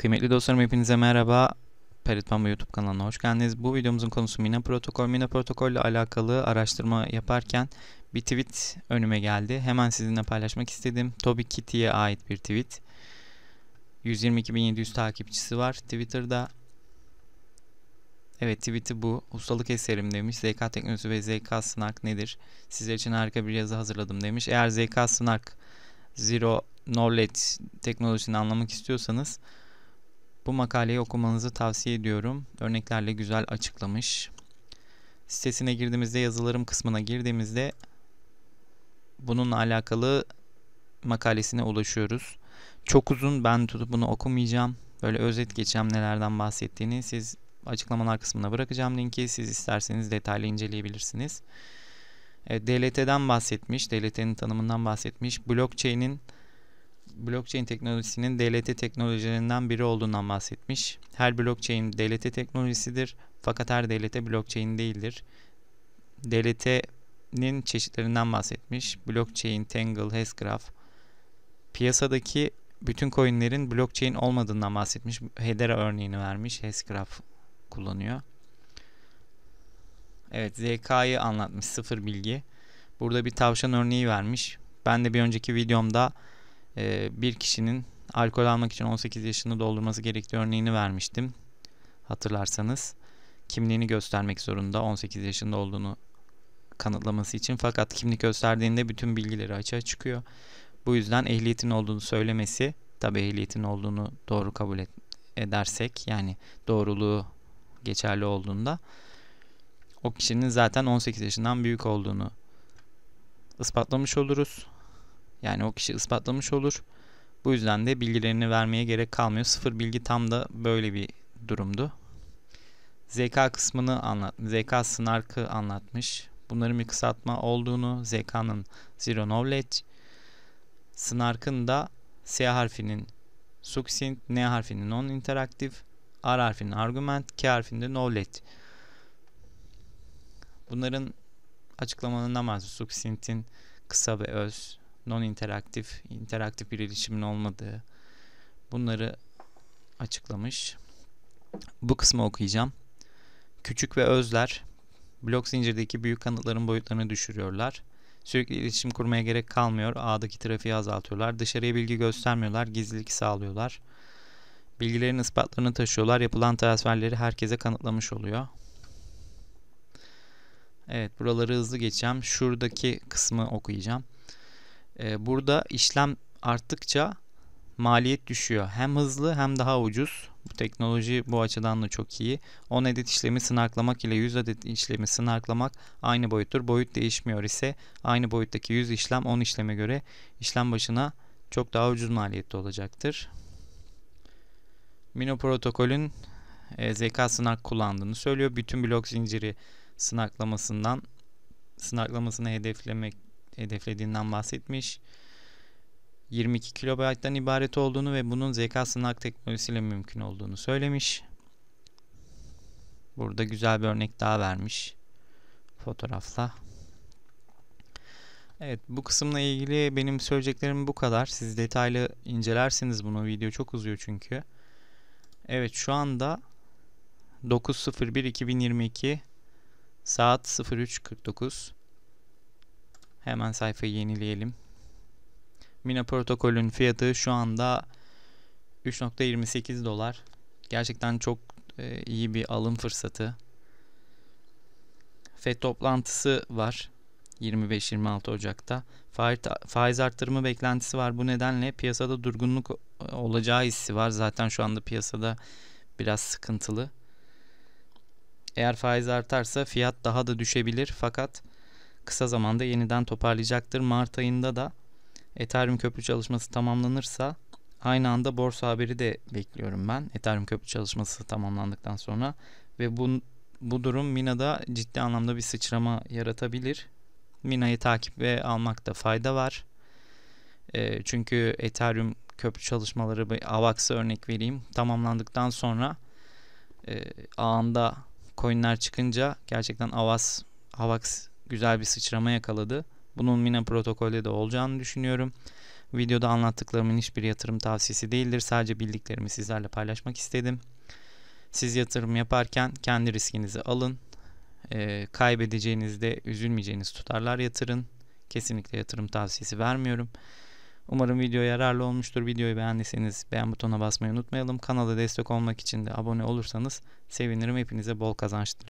Kıymetli dostlarım hepinize merhaba. Perit Bamba YouTube kanalına hoş geldiniz. Bu videomuzun konusu Mina Protokol. Mina Protokol ile alakalı araştırma yaparken bir tweet önüme geldi. Hemen sizinle paylaşmak istedim. Toby Kitty'ye ait bir tweet. 122.700 takipçisi var Twitter'da. Evet tweet'i bu. Ustalık eserim demiş. ZK teknolojisi ve ZK sınak nedir? Sizler için harika bir yazı hazırladım demiş. Eğer ZK sınak Zero Knowledge teknolojisini anlamak istiyorsanız bu makaleyi okumanızı tavsiye ediyorum. Örneklerle güzel açıklamış. Sitesine girdiğimizde yazılarım kısmına girdiğimizde bununla alakalı makalesine ulaşıyoruz. Çok uzun ben tutup bunu okumayacağım. Böyle özet geçeceğim nelerden bahsettiğini. Siz açıklamalar kısmına bırakacağım linki. Siz isterseniz detaylı inceleyebilirsiniz. E, DLT'den bahsetmiş, DLT'nin tanımından bahsetmiş. Blockchain'in blockchain teknolojisinin DLT teknolojilerinden biri olduğundan bahsetmiş. Her blockchain DLT teknolojisidir fakat her DLT blockchain değildir. DLT'nin çeşitlerinden bahsetmiş. Blockchain, Tangle, Hashgraph. Piyasadaki bütün coinlerin blockchain olmadığından bahsetmiş. Hedera örneğini vermiş. Hashgraph kullanıyor. Evet ZK'yı anlatmış. Sıfır bilgi. Burada bir tavşan örneği vermiş. Ben de bir önceki videomda e, bir kişinin alkol almak için 18 yaşını doldurması gerektiği örneğini vermiştim. Hatırlarsanız kimliğini göstermek zorunda 18 yaşında olduğunu kanıtlaması için fakat kimlik gösterdiğinde bütün bilgileri açığa çıkıyor. Bu yüzden ehliyetin olduğunu söylemesi tabi ehliyetin olduğunu doğru kabul et, edersek yani doğruluğu geçerli olduğunda o kişinin zaten 18 yaşından büyük olduğunu ispatlamış oluruz. Yani o kişi ispatlamış olur. Bu yüzden de bilgilerini vermeye gerek kalmıyor. Sıfır bilgi tam da böyle bir durumdu. ZK kısmını anlat, ZK snarkı anlatmış. Bunların bir kısaltma olduğunu, ZK'nın zero knowledge, snarkın da S harfinin succinct, N harfinin non interactive R harfinin argument, K harfinde knowledge. Bunların açıklamanın bahsediyor. Succinct'in kısa ve öz, non interaktif, interaktif bir iletişimin olmadığı bunları açıklamış. Bu kısmı okuyacağım. Küçük ve özler blok zincirdeki büyük kanıtların boyutlarını düşürüyorlar. Sürekli iletişim kurmaya gerek kalmıyor. Ağdaki trafiği azaltıyorlar. Dışarıya bilgi göstermiyorlar. Gizlilik sağlıyorlar. Bilgilerin ispatlarını taşıyorlar. Yapılan transferleri herkese kanıtlamış oluyor. Evet buraları hızlı geçeceğim. Şuradaki kısmı okuyacağım. Ee, burada işlem arttıkça maliyet düşüyor. Hem hızlı hem daha ucuz. Bu teknoloji bu açıdan da çok iyi. 10 adet işlemi sınarklamak ile 100 adet işlemi sınarklamak aynı boyuttur. Boyut değişmiyor ise aynı boyuttaki 100 işlem 10 işleme göre işlem başına çok daha ucuz maliyette olacaktır. Mino protokolün e, zeka sınak kullandığını söylüyor. Bütün blok zinciri sınaklamasından sınaklamasını hedeflemek hedeflediğinden bahsetmiş. 22 kilobayttan ibaret olduğunu ve bunun zeka sınak teknolojisiyle mümkün olduğunu söylemiş. Burada güzel bir örnek daha vermiş fotoğrafla. Evet bu kısımla ilgili benim söyleyeceklerim bu kadar. Siz detaylı incelersiniz bunu. Video çok uzuyor çünkü. Evet şu anda 9.01.2022 saat 03.49 Hemen sayfayı yenileyelim. Mina protokolün fiyatı şu anda 3.28 dolar. Gerçekten çok e, iyi bir alım fırsatı. FED toplantısı var 25-26 Ocak'ta. Faiz arttırma beklentisi var. Bu nedenle piyasada durgunluk e, olacağı hissi var. Zaten şu anda piyasada biraz sıkıntılı. Eğer faiz artarsa fiyat daha da düşebilir fakat kısa zamanda yeniden toparlayacaktır. Mart ayında da Ethereum köprü çalışması tamamlanırsa aynı anda borsa haberi de bekliyorum ben. Ethereum köprü çalışması tamamlandıktan sonra ve bu bu durum Mina'da ciddi anlamda bir sıçrama yaratabilir. Mina'yı takip ve almakta fayda var. E, çünkü Ethereum köprü çalışmaları bir AVAX'a örnek vereyim. Tamamlandıktan sonra e, ağında coinler çıkınca gerçekten AVAX, AVAX güzel bir sıçrama yakaladı. Bunun Mina protokolü de olacağını düşünüyorum. Videoda anlattıklarımın hiçbir yatırım tavsiyesi değildir. Sadece bildiklerimi sizlerle paylaşmak istedim. Siz yatırım yaparken kendi riskinizi alın. E, ee, kaybedeceğinizde üzülmeyeceğiniz tutarlar yatırın. Kesinlikle yatırım tavsiyesi vermiyorum. Umarım video yararlı olmuştur. Videoyu beğendiyseniz beğen butonuna basmayı unutmayalım. Kanala destek olmak için de abone olursanız sevinirim. Hepinize bol kazançlar.